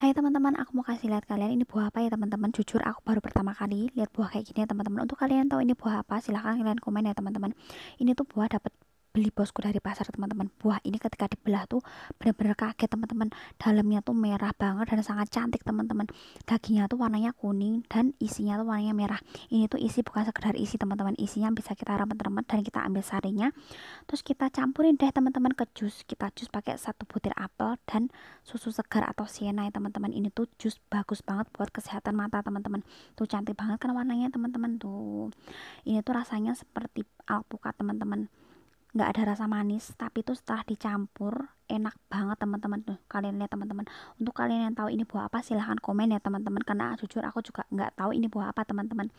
Hai teman-teman, aku mau kasih lihat kalian ini buah apa ya teman-teman. Jujur aku baru pertama kali lihat buah kayak gini ya teman-teman. Untuk kalian tahu ini buah apa, silahkan kalian komen ya teman-teman. Ini tuh buah dapat beli bosku dari pasar teman-teman buah ini ketika dibelah tuh bener-bener kaget teman-teman dalamnya tuh merah banget dan sangat cantik teman-teman dagingnya tuh warnanya kuning dan isinya tuh warnanya merah ini tuh isi bukan sekedar isi teman-teman isinya bisa kita remet-remet dan kita ambil sarinya terus kita campurin deh teman-teman ke jus kita jus pakai satu butir apel dan susu segar atau sienna ya teman-teman ini tuh jus bagus banget buat kesehatan mata teman-teman tuh cantik banget kan warnanya teman-teman tuh ini tuh rasanya seperti alpukat teman-teman nggak ada rasa manis tapi itu setelah dicampur enak banget teman-teman tuh kalian lihat teman-teman untuk kalian yang tahu ini buah apa silahkan komen ya teman-teman karena jujur aku juga nggak tahu ini buah apa teman-teman